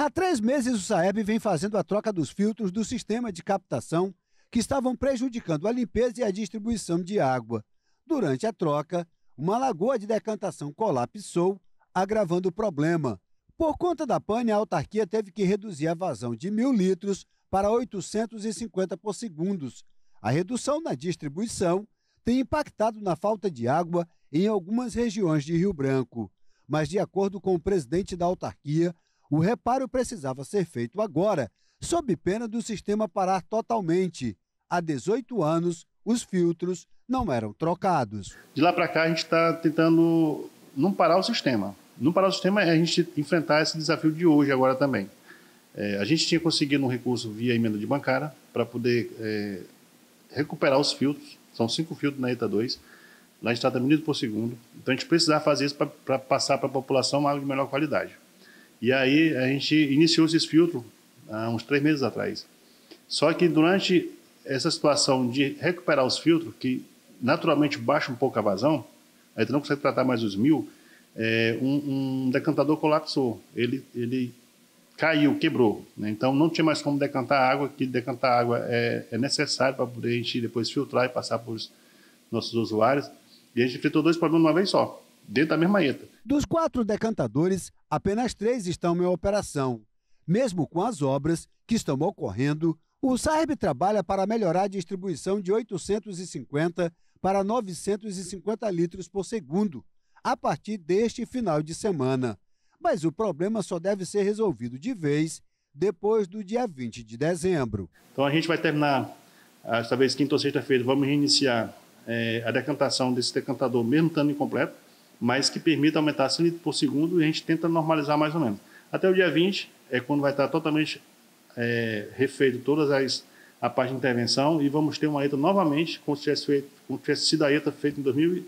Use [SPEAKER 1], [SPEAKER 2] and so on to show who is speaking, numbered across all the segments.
[SPEAKER 1] Há três meses, o Saeb vem fazendo a troca dos filtros do sistema de captação que estavam prejudicando a limpeza e a distribuição de água. Durante a troca, uma lagoa de decantação colapsou, agravando o problema. Por conta da pane, a autarquia teve que reduzir a vazão de mil litros para 850 por segundo. A redução na distribuição tem impactado na falta de água em algumas regiões de Rio Branco. Mas, de acordo com o presidente da autarquia, o reparo precisava ser feito agora, sob pena do sistema parar totalmente.
[SPEAKER 2] Há 18 anos, os filtros não eram trocados. De lá para cá, a gente está tentando não parar o sistema. Não parar o sistema é a gente enfrentar esse desafio de hoje, agora também. É, a gente tinha conseguido um recurso via emenda de bancária para poder é, recuperar os filtros. São cinco filtros na ETA 2 na estrada minuto por segundo. Então a gente precisava fazer isso para passar para a população uma água de melhor qualidade. E aí a gente iniciou esses filtros há uns três meses atrás. Só que durante essa situação de recuperar os filtros, que naturalmente baixa um pouco a vazão, a gente não consegue tratar mais os mil, é, um, um, decantador colapsou, ele, ele caiu, quebrou. Né? Então não tinha mais como decantar água, que decantar água é, é necessário para poder a gente depois filtrar e passar para os nossos usuários. E a gente enfrentou dois problemas de uma vez só dentro da mesma ETA.
[SPEAKER 1] Dos quatro decantadores, apenas três estão em operação. Mesmo com as obras que estão ocorrendo, o Saeb trabalha para melhorar a distribuição de 850 para 950 litros por segundo, a partir deste final de semana. Mas o problema só deve ser resolvido de vez
[SPEAKER 2] depois do dia 20 de dezembro. Então a gente vai terminar, ah, talvez quinta ou sexta-feira, vamos reiniciar é, a decantação desse decantador, mesmo estando incompleto mas que permita aumentar 100 litros por segundo e a gente tenta normalizar mais ou menos. Até o dia 20 é quando vai estar totalmente é, refeito todas as a parte de intervenção e vamos ter uma ETA novamente como se tivesse, feito, como tivesse sido a ETA feita em 2000,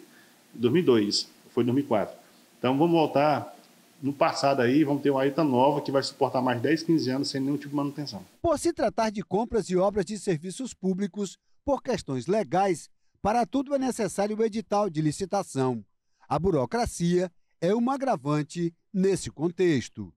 [SPEAKER 2] 2002, foi 2004. Então vamos voltar no passado aí, vamos ter uma ETA nova que vai suportar mais 10, 15 anos sem nenhum tipo de manutenção.
[SPEAKER 1] Por se tratar de compras e obras de serviços públicos, por questões legais, para tudo é necessário o edital de licitação. A burocracia é um agravante nesse contexto.